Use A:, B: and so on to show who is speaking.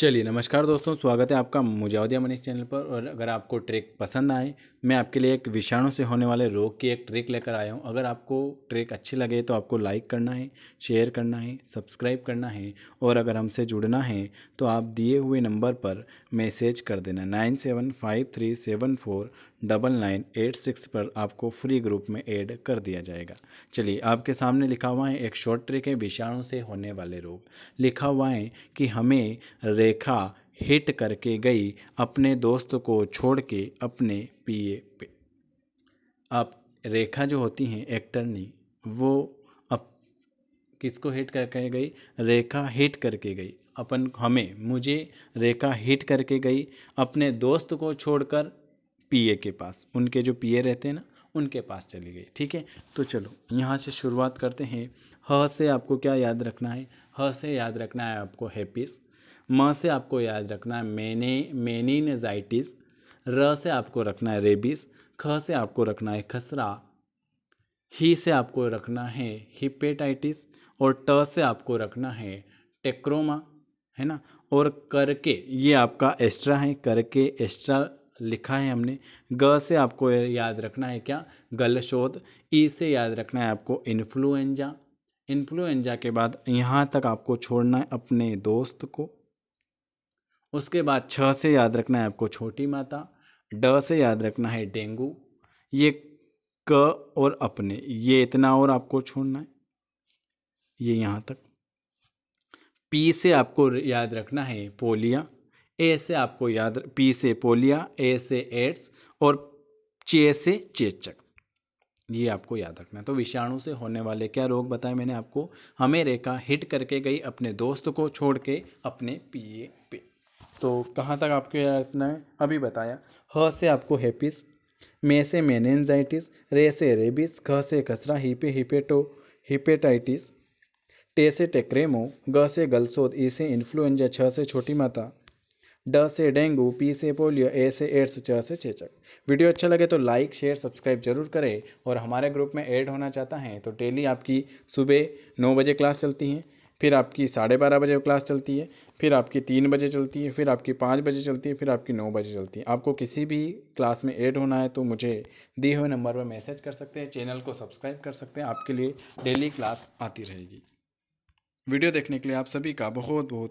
A: चलिए नमस्कार दोस्तों स्वागत है आपका मुजाउदिया मनीष चैनल पर और अगर आपको ट्रिक पसंद आए मैं आपके लिए एक विषाणु से होने वाले रोग की एक ट्रिक लेकर आया हूँ अगर आपको ट्रिक अच्छी लगे तो आपको लाइक करना है शेयर करना है सब्सक्राइब करना है और अगर हमसे जुड़ना है तो आप दिए हुए नंबर पर मैसेज कर देना nine seven five three seven four double nine eight six पर आपको फ्री ग्रुप में एड कर दिया जाएगा चलिए आपके सामने लिखा हुआ है एक शॉर्ट ट्रिक है विषाणु से होने वाले रोग लिखा हुआ है कि हमें रेखा हिट करके गई अपने दोस्त को छोड़ के अपने पीए पे अब रेखा जो होती हैं एक्टर ने वो अप किसको हिट करके गई रेखा हिट करके गई अपन हमें मुझे रेखा हिट करके गई अपने दोस्त को छोड़कर पीए के पास उनके जो पीए रहते हैं ना उनके पास चली गई ठीक है तो चलो यहाँ से शुरुआत करते हैं ह से आपको क्या याद रखना है ह से याद रखना है आपको हैप्पीस म से आपको याद रखना है मैने मेनिनजाइटिस र से आपको रखना है रेबिस ख से आपको रखना है खसरा ही से आपको रखना है हिपेटाइटिस और ट से आपको रखना है टेक्रोमा है ना और करके ये आपका एक्स्ट्रा है करके एक्स्ट्रा लिखा है हमने ग से आपको याद रखना है क्या गलशोध ई से याद रखना है आपको इन्फ्लुएंजा इन्फ्लुएंजा के बाद यहाँ तक आपको छोड़ना है अपने दोस्त को उसके बाद छ से याद रखना है आपको छोटी माता ड से याद रखना है डेंगू ये क और अपने ये इतना और आपको छोड़ना है ये यहाँ तक पी से आपको याद रखना है पोलिया ए से आपको याद पी से पोलिया ए से एड्स और चे से चेचक ये आपको याद रखना है तो विषाणु से होने वाले क्या रोग बताए मैंने आपको हमें रेखा हिट करके गई अपने दोस्त को छोड़ के अपने पीए पे तो कहाँ तक आपको याद इतना है अभी बताया ह से आपको हैपीस मे से मैनजाइटिस रे से रेबिस घ से कचरा हिपे हिपेटो हिपेटाइटिस टे से टेक्रेमो ग से गलसोद ई e से इन्फ्लुएंजा छ से छोटी माता ड से डेंगू पी से पोलियो ए से एड्स छ से चेचक वीडियो अच्छा लगे तो लाइक शेयर सब्सक्राइब जरूर करें और हमारे ग्रुप में ऐड होना चाहता है तो डेली आपकी सुबह नौ बजे क्लास चलती हैं फिर आपकी साढ़े बारह बजे क्लास चलती है फिर आपकी तीन बजे चलती है फिर आपकी पाँच बजे चलती है फिर आपकी नौ बजे चलती है आपको किसी भी क्लास में ऐड होना है तो मुझे दिए हुए नंबर पर मैसेज कर सकते हैं चैनल को सब्सक्राइब कर सकते हैं आपके लिए डेली क्लास आती रहेगी वीडियो देखने के लिए आप सभी का बहुत बहुत